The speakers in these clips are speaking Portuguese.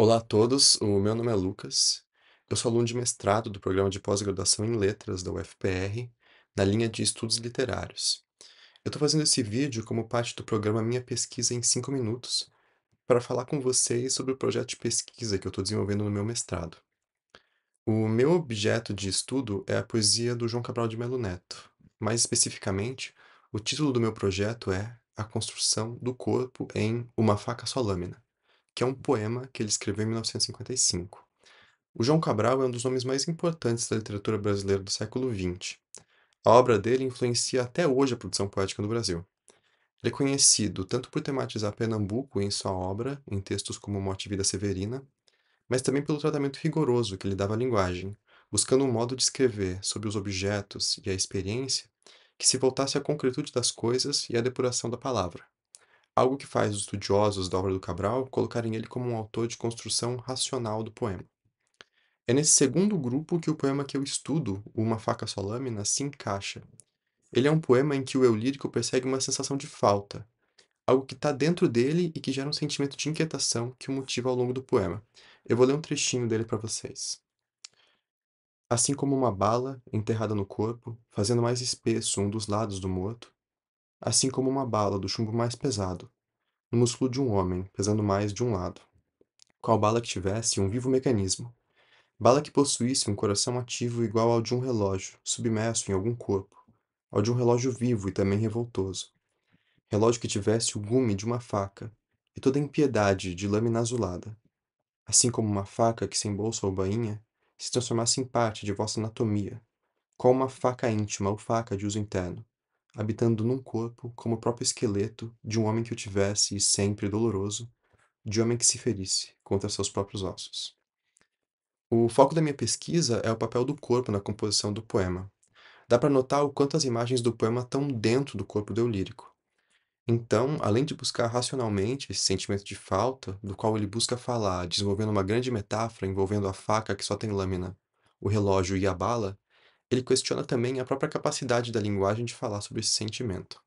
Olá a todos, o meu nome é Lucas. Eu sou aluno de mestrado do programa de pós-graduação em Letras da UFPR, na linha de Estudos Literários. Eu estou fazendo esse vídeo como parte do programa Minha Pesquisa em 5 Minutos, para falar com vocês sobre o projeto de pesquisa que eu estou desenvolvendo no meu mestrado. O meu objeto de estudo é a poesia do João Cabral de Melo Neto. Mais especificamente, o título do meu projeto é A Construção do Corpo em Uma Faca Só Lâmina que é um poema que ele escreveu em 1955. O João Cabral é um dos nomes mais importantes da literatura brasileira do século XX. A obra dele influencia até hoje a produção poética do Brasil. Ele é conhecido tanto por tematizar Pernambuco em sua obra, em textos como Morte e Vida Severina, mas também pelo tratamento rigoroso que ele dava à linguagem, buscando um modo de escrever sobre os objetos e a experiência que se voltasse à concretude das coisas e à depuração da palavra algo que faz os estudiosos da obra do Cabral colocarem ele como um autor de construção racional do poema. É nesse segundo grupo que o poema que eu estudo, Uma Faca Só Lâmina, se encaixa. Ele é um poema em que o eu lírico persegue uma sensação de falta, algo que está dentro dele e que gera um sentimento de inquietação que o motiva ao longo do poema. Eu vou ler um trechinho dele para vocês. Assim como uma bala enterrada no corpo, fazendo mais espesso um dos lados do morto, assim como uma bala do chumbo mais pesado, no músculo de um homem, pesando mais de um lado. Qual bala que tivesse um vivo mecanismo. Bala que possuísse um coração ativo igual ao de um relógio, submerso em algum corpo, ao de um relógio vivo e também revoltoso. Relógio que tivesse o gume de uma faca e toda a impiedade de lâmina azulada, assim como uma faca que sem bolsa ou bainha se transformasse em parte de vossa anatomia, qual uma faca íntima ou faca de uso interno, habitando num corpo como o próprio esqueleto de um homem que o tivesse e sempre doloroso, de um homem que se ferisse contra seus próprios ossos. O foco da minha pesquisa é o papel do corpo na composição do poema. Dá para notar o quanto as imagens do poema estão dentro do corpo do eu lírico. Então, além de buscar racionalmente esse sentimento de falta, do qual ele busca falar, desenvolvendo uma grande metáfora envolvendo a faca que só tem lâmina, o relógio e a bala, ele questiona também a própria capacidade da linguagem de falar sobre esse sentimento.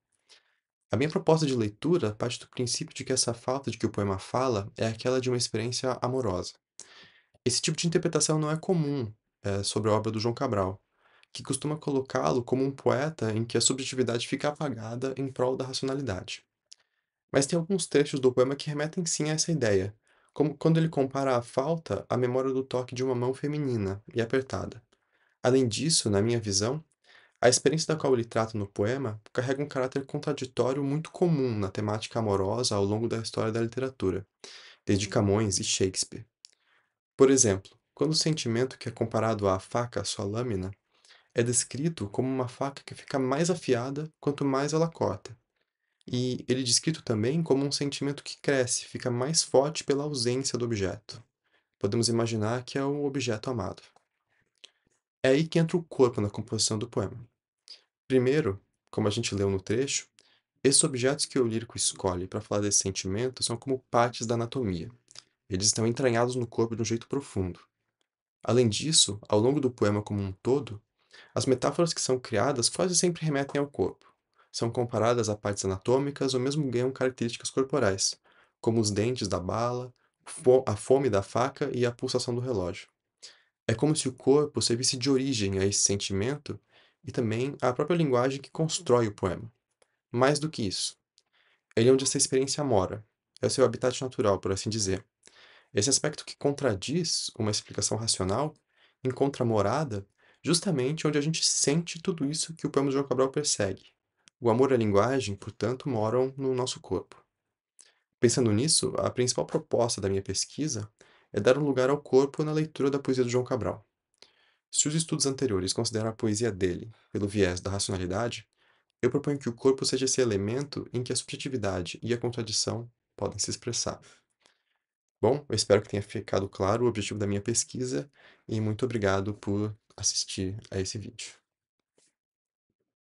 A minha proposta de leitura parte do princípio de que essa falta de que o poema fala é aquela de uma experiência amorosa. Esse tipo de interpretação não é comum é, sobre a obra do João Cabral, que costuma colocá-lo como um poeta em que a subjetividade fica apagada em prol da racionalidade. Mas tem alguns trechos do poema que remetem sim a essa ideia, como quando ele compara a falta à memória do toque de uma mão feminina e apertada. Além disso, na minha visão, a experiência da qual ele trata no poema carrega um caráter contraditório muito comum na temática amorosa ao longo da história da literatura, desde uhum. Camões e Shakespeare. Por exemplo, quando o sentimento que é comparado à faca à sua lâmina é descrito como uma faca que fica mais afiada quanto mais ela corta, e ele é descrito também como um sentimento que cresce, fica mais forte pela ausência do objeto. Podemos imaginar que é o objeto amado. É aí que entra o corpo na composição do poema. Primeiro, como a gente leu no trecho, esses objetos que o lírico escolhe para falar desse sentimento são como partes da anatomia. Eles estão entranhados no corpo de um jeito profundo. Além disso, ao longo do poema como um todo, as metáforas que são criadas quase sempre remetem ao corpo. São comparadas a partes anatômicas ou mesmo ganham características corporais, como os dentes da bala, a fome da faca e a pulsação do relógio. É como se o corpo servisse de origem a esse sentimento e também à própria linguagem que constrói o poema. Mais do que isso, ele é onde essa experiência mora, é o seu habitat natural, por assim dizer. Esse aspecto que contradiz uma explicação racional encontra morada justamente onde a gente sente tudo isso que o poema de João Cabral persegue. O amor à linguagem, portanto, moram no nosso corpo. Pensando nisso, a principal proposta da minha pesquisa é dar um lugar ao corpo na leitura da poesia do João Cabral. Se os estudos anteriores consideram a poesia dele pelo viés da racionalidade, eu proponho que o corpo seja esse elemento em que a subjetividade e a contradição podem se expressar. Bom, eu espero que tenha ficado claro o objetivo da minha pesquisa e muito obrigado por assistir a esse vídeo.